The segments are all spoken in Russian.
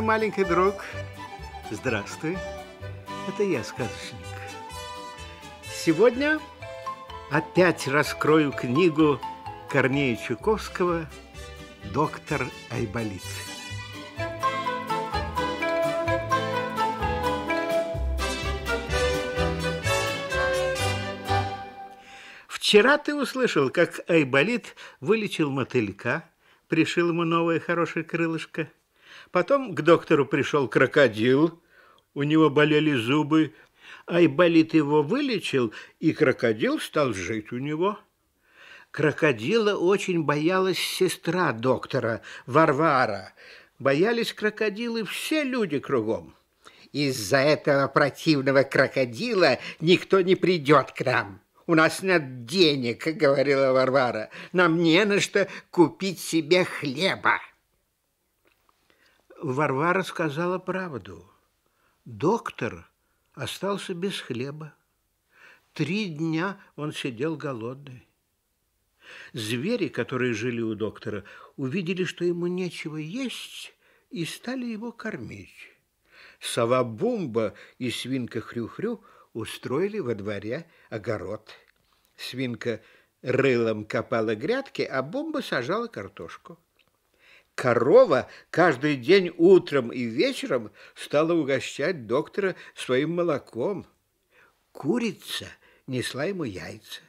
мой маленький друг. Здравствуй. Это я, сказочник. Сегодня опять раскрою книгу Корнея Чуковского «Доктор Айболит». Вчера ты услышал, как Айболит вылечил мотылька, пришил ему новое хорошее крылышко – Потом к доктору пришел крокодил, у него болели зубы, а болит его вылечил, и крокодил стал жить у него. Крокодила очень боялась сестра доктора, Варвара. Боялись крокодилы все люди кругом. Из-за этого противного крокодила никто не придет к нам. У нас нет денег, говорила Варвара. Нам не на что купить себе хлеба. Варвара сказала правду. Доктор остался без хлеба. Три дня он сидел голодный. Звери, которые жили у доктора, увидели, что ему нечего есть, и стали его кормить. Сова Бумба и свинка Хрю-Хрю устроили во дворе огород. Свинка рылом копала грядки, а Бумба сажала картошку корова каждый день утром и вечером стала угощать доктора своим молоком. Курица несла ему яйца.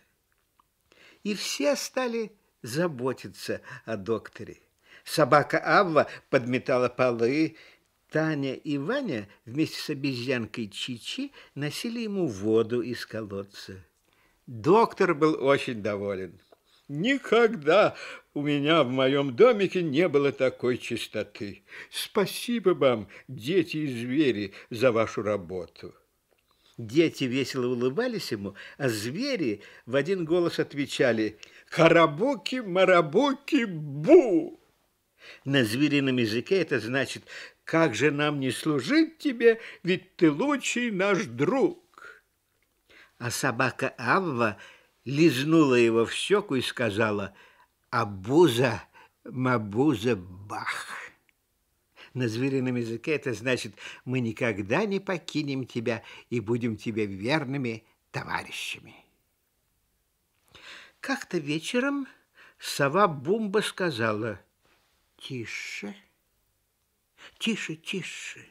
И все стали заботиться о докторе. Собака Авва подметала полы. Таня и Ваня вместе с обезьянкой Чичи носили ему воду из колодца. Доктор был очень доволен. Никогда у меня в моем домике не было такой чистоты. Спасибо вам, дети и звери, за вашу работу. Дети весело улыбались ему, а звери в один голос отвечали «Карабуки-марабуки-бу!». На зверином языке это значит «Как же нам не служить тебе, ведь ты лучший наш друг!». А собака Авва – лизнула его в щеку и сказала «Абуза, мабуза, бах». На зверином языке это значит «Мы никогда не покинем тебя и будем тебе верными товарищами». Как-то вечером сова Бумба сказала «Тише, тише, тише,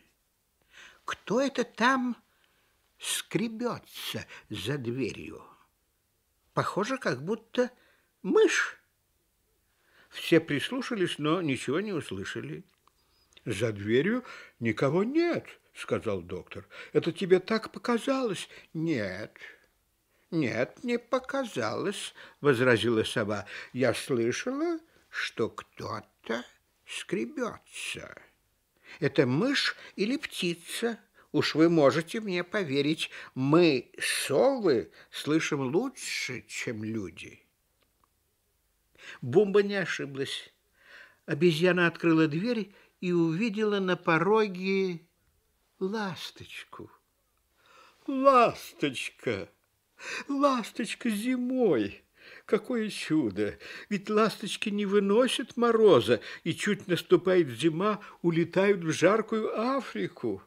кто это там скребется за дверью?» Похоже, как будто мышь. Все прислушались, но ничего не услышали. «За дверью никого нет», — сказал доктор. «Это тебе так показалось?» «Нет». «Нет, не показалось», — возразила сова. «Я слышала, что кто-то скребется. Это мышь или птица?» Уж вы можете мне поверить, мы, совы, слышим лучше, чем люди. Бумба не ошиблась. Обезьяна открыла дверь и увидела на пороге ласточку. Ласточка! Ласточка зимой! Какое чудо! Ведь ласточки не выносят мороза, и чуть наступает зима, улетают в жаркую Африку.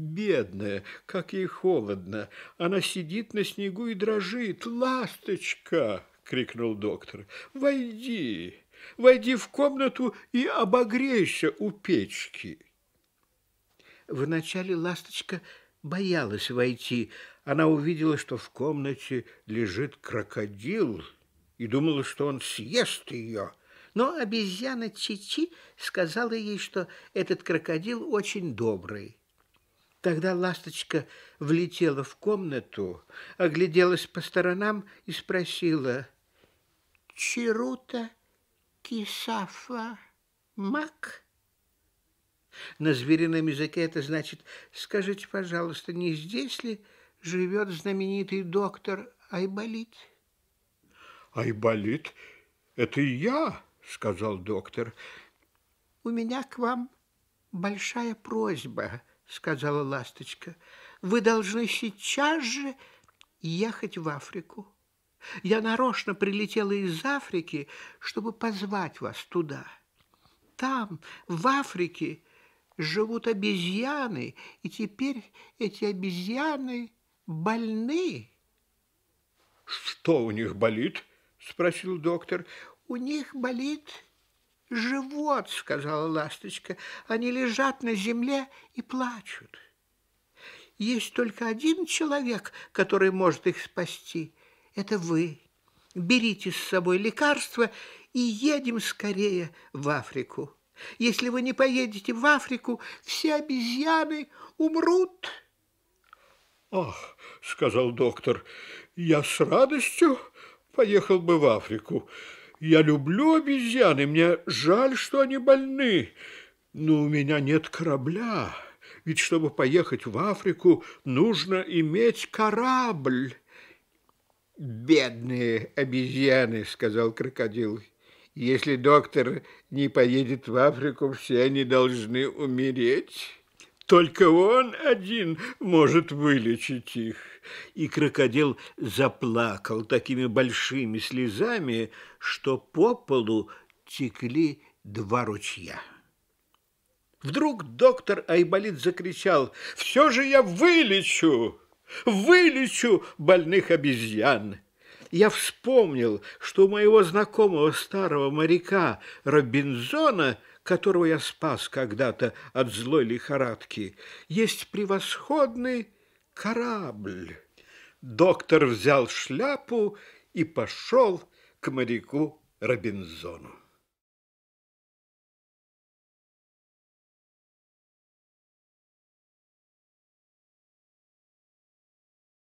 Бедная, как ей холодно. Она сидит на снегу и дрожит. «Ласточка!» — крикнул доктор. «Войди! Войди в комнату и обогрейся у печки!» Вначале ласточка боялась войти. Она увидела, что в комнате лежит крокодил, и думала, что он съест ее. Но обезьяна Чичи сказала ей, что этот крокодил очень добрый. Тогда ласточка влетела в комнату, огляделась по сторонам и спросила «Чирута кисафа мак?» На зверином языке это значит «Скажите, пожалуйста, не здесь ли живет знаменитый доктор Айболит?» «Айболит, это и я!» — сказал доктор. «У меня к вам большая просьба», сказала ласточка, вы должны сейчас же ехать в Африку. Я нарочно прилетела из Африки, чтобы позвать вас туда. Там, в Африке, живут обезьяны, и теперь эти обезьяны больны. Что у них болит? спросил доктор. У них болит живот, сказала ласточка. Они лежат на земле и плачут. Есть только один человек, который может их спасти. Это вы. Берите с собой лекарства и едем скорее в Африку. Если вы не поедете в Африку, все обезьяны умрут. «Ах», — сказал доктор, — «я с радостью поехал бы в Африку, я люблю обезьяны, мне жаль, что они больны, но у меня нет корабля. Ведь чтобы поехать в Африку, нужно иметь корабль. «Бедные обезьяны», — сказал крокодил. «Если доктор не поедет в Африку, все они должны умереть. Только он один может вылечить их» и крокодил заплакал такими большими слезами, что по полу текли два ручья. Вдруг доктор Айболит закричал «Все же я вылечу! Вылечу больных обезьян!» Я вспомнил, что у моего знакомого старого моряка Робинзона, которого я спас когда-то от злой лихорадки, есть превосходный корабль. Доктор взял шляпу и пошел к моряку Робинзону.